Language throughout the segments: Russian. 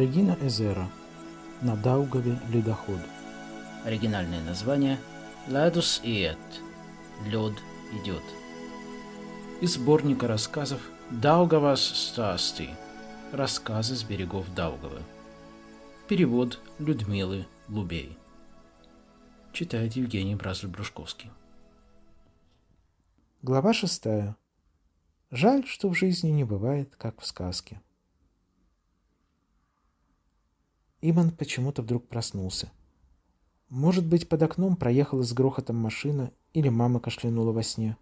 Регина Эзера на Даугаве ледоход. Оригинальное название «Ладус иет» – «Лед идет». Из сборника рассказов «Даугавас Стасти» – «Рассказы с берегов Даугавы». Перевод Людмилы Лубей. Читает Евгений Бразль-Брушковский. Глава шестая. Жаль, что в жизни не бывает, как в сказке. Иман почему-то вдруг проснулся. Может быть, под окном проехала с грохотом машина или мама кашлянула во сне.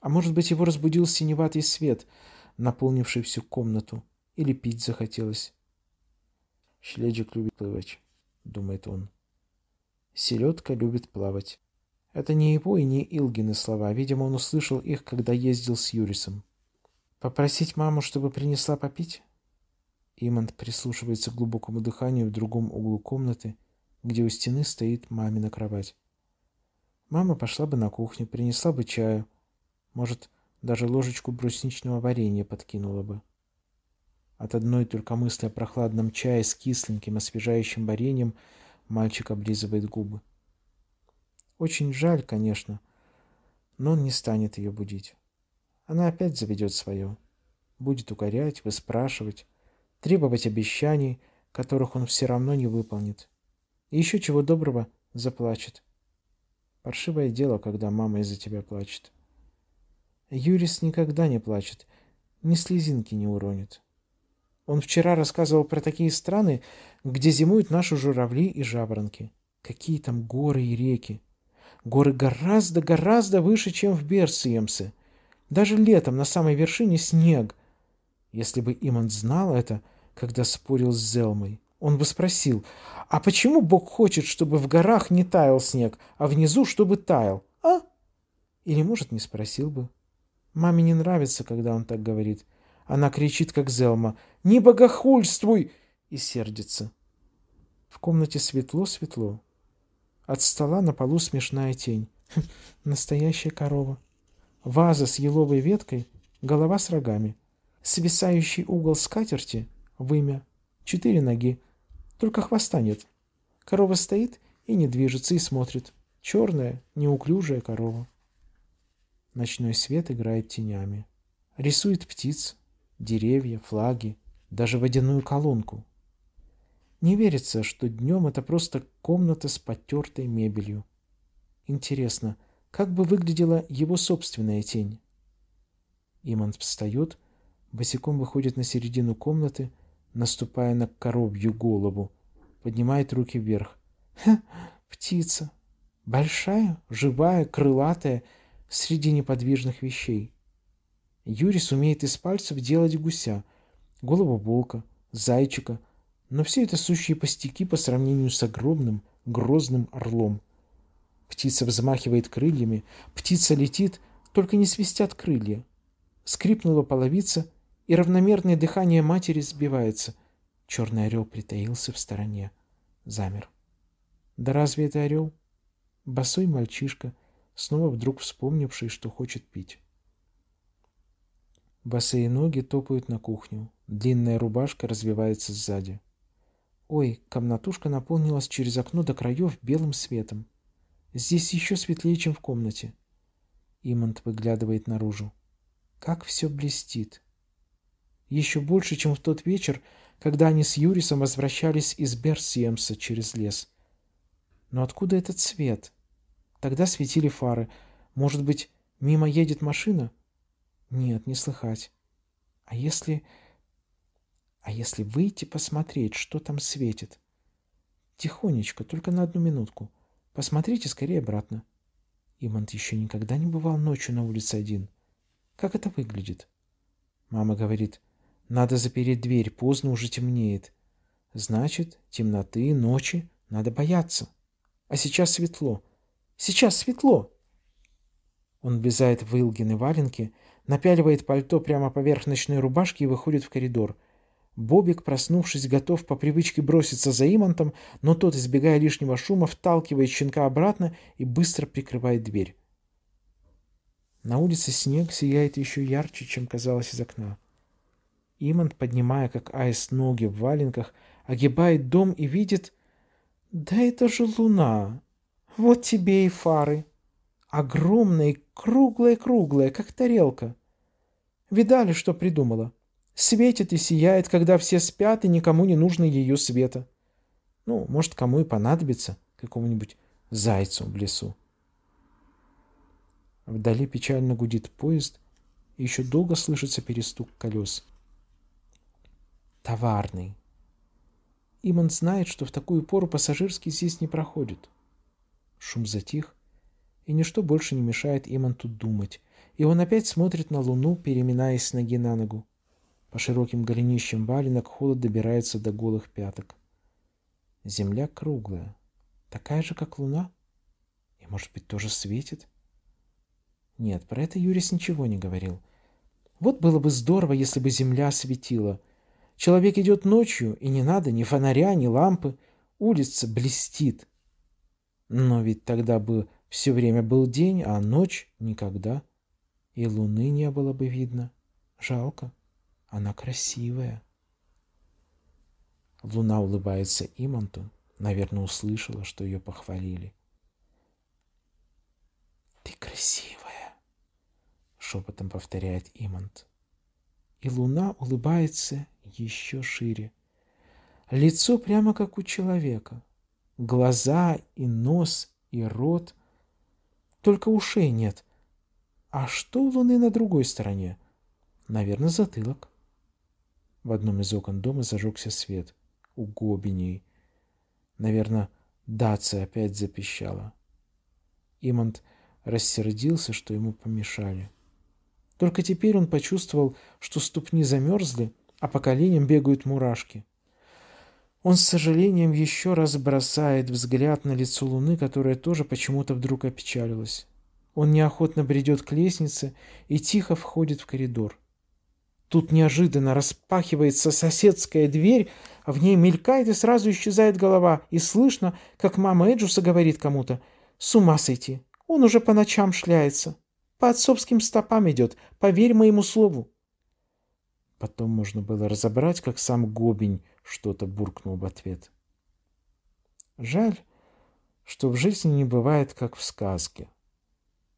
А может быть, его разбудил синеватый свет, наполнивший всю комнату, или пить захотелось. «Шледжик любит плавать», — думает он. «Селедка любит плавать». Это не его и не Илгины слова, видимо, он услышал их, когда ездил с Юрисом. «Попросить маму, чтобы принесла попить?» Имант прислушивается к глубокому дыханию в другом углу комнаты, где у стены стоит мамина кровать. Мама пошла бы на кухню, принесла бы чаю, может, даже ложечку брусничного варенья подкинула бы. От одной только мысли о прохладном чае с кисленьким освежающим вареньем мальчик облизывает губы. Очень жаль, конечно, но он не станет ее будить. Она опять заведет свое. Будет укорять, выспрашивать, требовать обещаний, которых он все равно не выполнит. И еще чего доброго заплачет. Паршивое дело, когда мама из-за тебя плачет. Юрис никогда не плачет, ни слезинки не уронит. Он вчера рассказывал про такие страны, где зимуют наши журавли и жаворонки. Какие там горы и реки. Горы гораздо-гораздо выше, чем в Берсиемсе. Даже летом на самой вершине снег, если бы Иман знал это, когда спорил с Зелмой, он бы спросил, а почему Бог хочет, чтобы в горах не таял снег, а внизу, чтобы таял, а? Или, может, не спросил бы. Маме не нравится, когда он так говорит. Она кричит, как Зелма, «Не богохульствуй!» и сердится. В комнате светло-светло. От стола на полу смешная тень. Настоящая корова. Ваза с еловой веткой, голова с рогами — свисающий угол скатерти, вымя, четыре ноги, только хвоста нет. Корова стоит и не движется, и смотрит. Черная, неуклюжая корова. Ночной свет играет тенями. Рисует птиц, деревья, флаги, даже водяную колонку. Не верится, что днем это просто комната с потертой мебелью. Интересно, как бы выглядела его собственная тень? Иман встает босиком выходит на середину комнаты, наступая на коробью голову, поднимает руки вверх. Ха, птица! Большая, живая, крылатая, среди неподвижных вещей. Юрис умеет из пальцев делать гуся, голову волка, зайчика, но все это сущие пустяки по сравнению с огромным, грозным орлом. Птица взмахивает крыльями, птица летит, только не свистят крылья. Скрипнула половица — и равномерное дыхание матери сбивается. Черный орел притаился в стороне. Замер. Да разве это орел? Босой мальчишка, снова вдруг вспомнивший, что хочет пить. Босые ноги топают на кухню. Длинная рубашка развивается сзади. Ой, комнатушка наполнилась через окно до краев белым светом. Здесь еще светлее, чем в комнате. Имант выглядывает наружу. Как все блестит еще больше, чем в тот вечер, когда они с Юрисом возвращались из Берсиемса через лес. Но откуда этот свет? Тогда светили фары. Может быть, мимо едет машина? Нет, не слыхать. А если... А если выйти посмотреть, что там светит? Тихонечко, только на одну минутку. Посмотрите скорее обратно. Имант еще никогда не бывал ночью на улице один. Как это выглядит? Мама говорит, надо запереть дверь, поздно уже темнеет. Значит, темноты, ночи надо бояться. А сейчас светло. Сейчас светло. Он влезает в Илгины валенки, напяливает пальто прямо поверх ночной рубашки и выходит в коридор. Бобик, проснувшись, готов по привычке броситься за Имантом, но тот, избегая лишнего шума, вталкивает щенка обратно и быстро прикрывает дверь. На улице снег сияет еще ярче, чем казалось из окна. Иман, поднимая, как Айс, ноги в валенках, огибает дом и видит... Да это же луна! Вот тебе и фары! Огромная, круглая-круглая, как тарелка. Видали, что придумала? Светит и сияет, когда все спят, и никому не нужно ее света. Ну, может, кому и понадобится, какому-нибудь зайцу в лесу. Вдали печально гудит поезд, и еще долго слышится перестук колес — товарный. Иман знает, что в такую пору пассажирский здесь не проходит. Шум затих, и ничто больше не мешает Иманту думать, и он опять смотрит на луну, переминаясь с ноги на ногу. По широким голенищам валенок холод добирается до голых пяток. Земля круглая, такая же, как луна, и, может быть, тоже светит? Нет, про это Юрис ничего не говорил. Вот было бы здорово, если бы земля светила — Человек идет ночью, и не надо ни фонаря, ни лампы. Улица блестит. Но ведь тогда бы все время был день, а ночь — никогда. И луны не было бы видно. Жалко. Она красивая. Луна улыбается Иманту. Наверное, услышала, что ее похвалили. «Ты красивая!» — шепотом повторяет Имант и луна улыбается еще шире. Лицо прямо как у человека. Глаза и нос и рот. Только ушей нет. А что у луны на другой стороне? Наверное, затылок. В одном из окон дома зажегся свет. У гобеней. Наверное, Дация опять запищала. Имант рассердился, что ему помешали. Только теперь он почувствовал, что ступни замерзли, а по коленям бегают мурашки. Он с сожалением еще раз бросает взгляд на лицо луны, которая тоже почему-то вдруг опечалилась. Он неохотно бредет к лестнице и тихо входит в коридор. Тут неожиданно распахивается соседская дверь, а в ней мелькает и сразу исчезает голова, и слышно, как мама Эджуса говорит кому-то «С ума сойти! Он уже по ночам шляется!» По отцовским стопам идет, поверь моему слову. Потом можно было разобрать, как сам Гобень что-то буркнул в ответ. Жаль, что в жизни не бывает, как в сказке.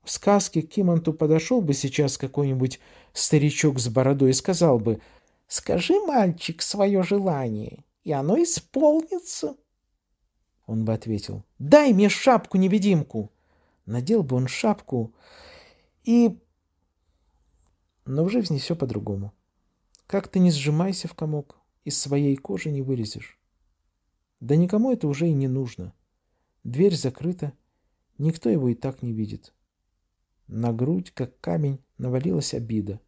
В сказке к Кимонту подошел бы сейчас какой-нибудь старичок с бородой и сказал бы, «Скажи, мальчик, свое желание, и оно исполнится». Он бы ответил, «Дай мне шапку-невидимку!» Надел бы он шапку, и... Но в жизни все по-другому. Как ты не сжимайся в комок, из своей кожи не вылезешь. Да никому это уже и не нужно. Дверь закрыта, никто его и так не видит. На грудь, как камень, навалилась обида.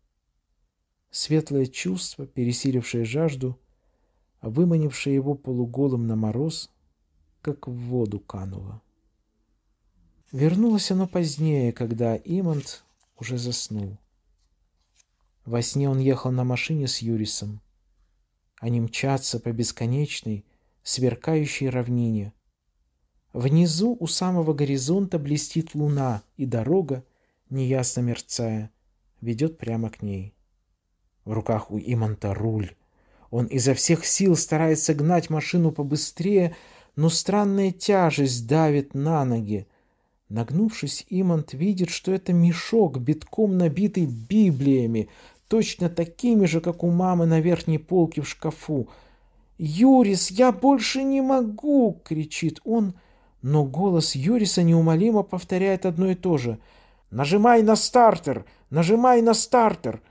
Светлое чувство, пересилившее жажду, выманившее его полуголым на мороз, как в воду кануло. Вернулось оно позднее, когда Имонт уже заснул. Во сне он ехал на машине с Юрисом. Они мчатся по бесконечной, сверкающей равнине. Внизу у самого горизонта блестит луна, и дорога, неясно мерцая, ведет прямо к ней. В руках у Иманта руль. Он изо всех сил старается гнать машину побыстрее, но странная тяжесть давит на ноги, Нагнувшись, Имант видит, что это мешок, битком набитый библиями, точно такими же, как у мамы на верхней полке в шкафу. «Юрис, я больше не могу!» — кричит он, но голос Юриса неумолимо повторяет одно и то же. «Нажимай на стартер! Нажимай на стартер!»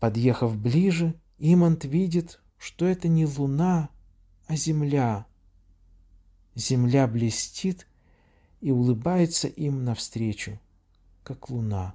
Подъехав ближе, Имант видит, что это не луна, а земля. Земля блестит — и улыбается им навстречу, как луна.